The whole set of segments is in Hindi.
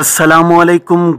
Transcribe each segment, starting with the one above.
असलम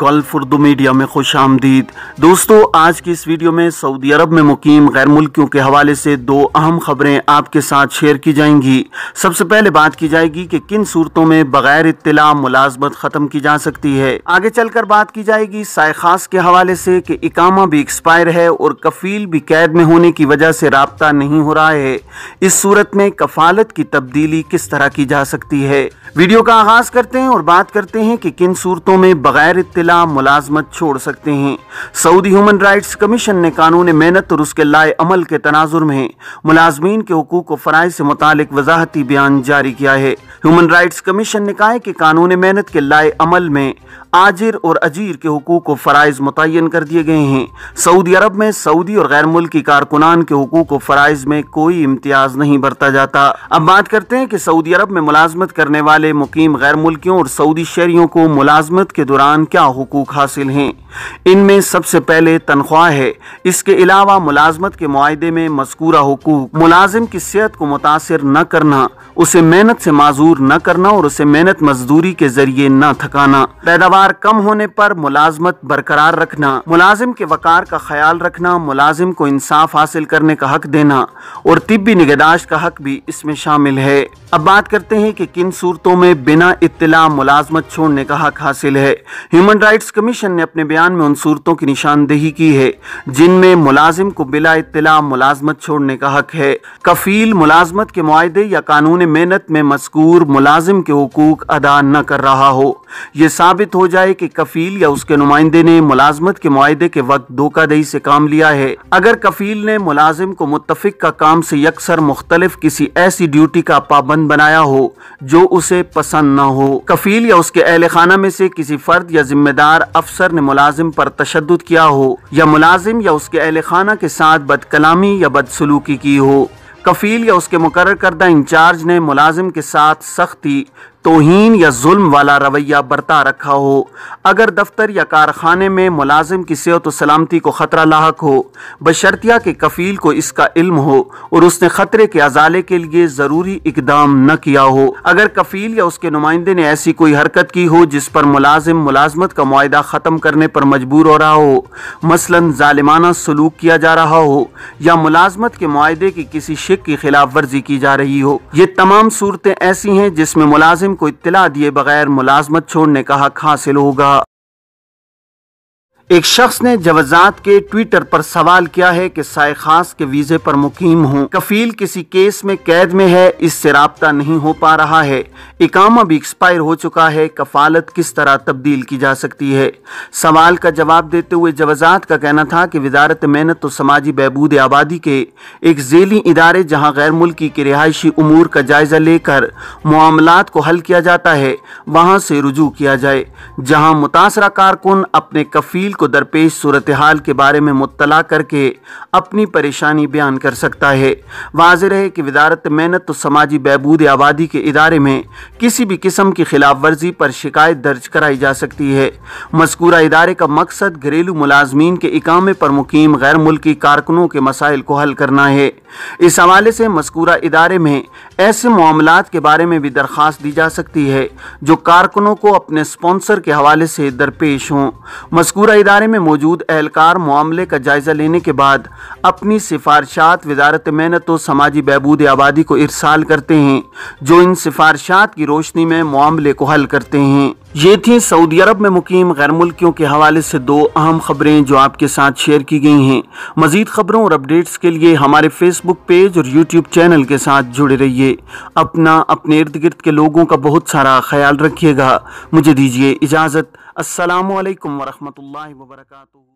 गल्फ उर्दू मीडिया में खुश आमदीद दोस्तों आज की इस वीडियो में सऊदी अरब में मुकीम गैर मुल्कियों के हवाले से दो अहम खबरें आपके साथ शेयर की जाएंगी सबसे पहले बात की जाएगी कि किन सूरतों में बगैर इतला मुलाजमत ख़त्म की जा सकती है आगे चलकर बात की जाएगी साय खास के हवाले से कि इकामा भी एक्सपायर है और कफील भी कैद में होने की वजह से रबता नहीं हो रहा है इस सूरत में कफालत की तब्दीली किस तरह की जा सकती है वीडियो का आगाज करते हैं और बात करते हैं की किन सूरतों में बगैर इतला मुलाजमत छोड़ सकते हैं सऊदी ह्यूमन राइट्स कमीशन ने कानून मेहनत और उसके लाए अमल के तनाजुर में मुलाजमीन के हकूक व फ़राज से मुतल वजाहती बयान जारी किया है ह्यूमन राइट्स कमीशन ने कहा है कि कानून मेहनत के लाए अमल में आजिर और अजीर के हकूक़ को फ़रज़ मुतन कर दिए गए हैं सऊदी अरब में सऊदी और गैर मुल्की कारकुनान के हकूक़ व फ़राइज में कोई इम्तियाज़ नहीं बरता जाता अब बात करते हैं कि सऊदी अरब में मुलाजमत करने वाले मुकीम गैर मुल्कियों और सऊदी शहरीों को मुलाजमत के दौरान क्या हकूक़ हासिल हैं इनमें सबसे पहले तनख्वाह है इसके अलावा मुलाजमत के माहदे में मस्कूरा हकूक मुलाजिम की सेहत को मुतासर न करना उसे मेहनत से माजूर न करना और उसे मेहनत मजदूरी के जरिए न थकाना पैदावार वकार कम होने पर मुलाजमत बरकरार रखना मुलाजिम के वकार का ख्याल रखना मुलाजिम को इंसाफ हासिल करने का हक देना और तिब्बी निगहदाश्त का हक भी इसमें शामिल है अब बात करते हैं कि किन सूरतों में बिना इतला मुलाजमत छोड़ने का हक हासिल है ह्यूमन राइट्स कमीशन ने अपने बयान में उन सूरतों की निशानदेही की है जिनमें मुलाजिम को बिला इतला मुलाजमत छोड़ने का हक है कफील मुलाजमत के मुआदे या कानून मेहनत में मजकूर मुलाजिम के हकूक अदा न कर रहा हो यह साबित हो जाए कि कफील या उसके नुमाइंदे ने मुलाजमत के माहदे के वक्त धोखादही से काम लिया है अगर कफील ने मुलाजिम को मुतफिक का काम से यकसर मुख्तलिफ किसी ऐसी ड्यूटी का पाबंद बनाया हो जो उसे पसंद न हो कफील या उसके अहल खाना में से किसी फर्द या जिम्मेदार अफसर ने मुलाजिम पर तशद किया हो या मुलाजिम या उसके अहल खाना के साथ बदकलामी या बदसलूकी की हो कफील या उसके मुकर करदा इंचार्ज ने मुलाजिम के साथ सख्ती तोहन या जुल्म वाला रवैया बरता रखा हो अगर दफ्तर या कारखाने में मुलाजिम की सेहत व सलामती को ख़तरा लाक हो बशर्तिया के कफ़ील को इसका इल्म हो और उसने ख़तरे के अजाले के लिए ज़रूरी इकदाम न किया हो अगर कफ़ील या उसके नुमाइंदे ने ऐसी कोई हरकत की हो जिस पर मुलाजिम मुलाजमत का माहा ख़त्म करने पर मजबूर हो रहा हो मसलन जालिमाना सलूक किया जा रहा हो या मुलाजमत के मुआदे की किसी शिक की खिलाफ वर्जी की जा रही हो ये तमाम सूरतें ऐसी हैं जिसमें मुलाजिम को इतला दिए बगैर मुलाजमत छोड़ने का हक हासिल होगा एक शख्स ने जवजात के ट्विटर पर सवाल किया है कि साय खास के वीजे पर मुकीम हूँ कफील किसी केस में कैद में है इससे रबता नहीं हो पा रहा है इकामा भी एक्सपायर हो चुका है कफालत किस तरह तब्दील की जा सकती है सवाल का जवाब देते हुए जवजात का कहना था कि वजारत मेहनत तो समाजी बहबूद आबादी के एक झेली इदारे जहाँ गैर मुल्की के रिहायशी उमूर का जायजा लेकर मामला को हल किया जाता है वहाँ से रुजू किया जाए जहाँ मुतासरा कारकुन अपने कफील को दरपेश सूरत हाल के बारे में मुतला करके अपनी परेशानी बयान कर सकता है वाज रहे कि वदारत मेहनत तो समाजी बहबूद आबादी के इदारे में किसी भी किस्म की खिलाफ वर्जी पर शिकायत दर्ज कराई जा सकती है मस्कूरा इदारे का मकसद घरेलू मुलाजमीन के इकामे पर मुकीम गैर मुल्की कारकुनों के मसाइल को हल करना है इस हवाले से मस्कूरा इदारे में ऐसे मामला के बारे में भी दरख्वास्त दी जा सकती है जो कारकुनों को अपने स्पॉन्सर के हवाले से दरपेश हों मस्कूरा इदारे में मौजूद एहलकार मामले का जायज़ा लेने के बाद अपनी सिफारशात वजारत मेहनत व समाजी बहबूद आबादी को इरसाल करते हैं जो इन सिफारशात की रोशनी में मामले को हल करते हैं ये थी सऊदी अरब में मुकीम गैर मुल्कियों के हवाले से दो अहम खबरें जो आपके साथ शेयर की गई हैं मजीद खबरों और अपडेट्स के लिए हमारे फेसबुक पेज और यूट्यूब चैनल के साथ जुड़े रहिए अपना अपने इर्द गिर्द के लोगों का बहुत सारा ख्याल रखिएगा मुझे दीजिए इजाज़त असल वरहमल वर्का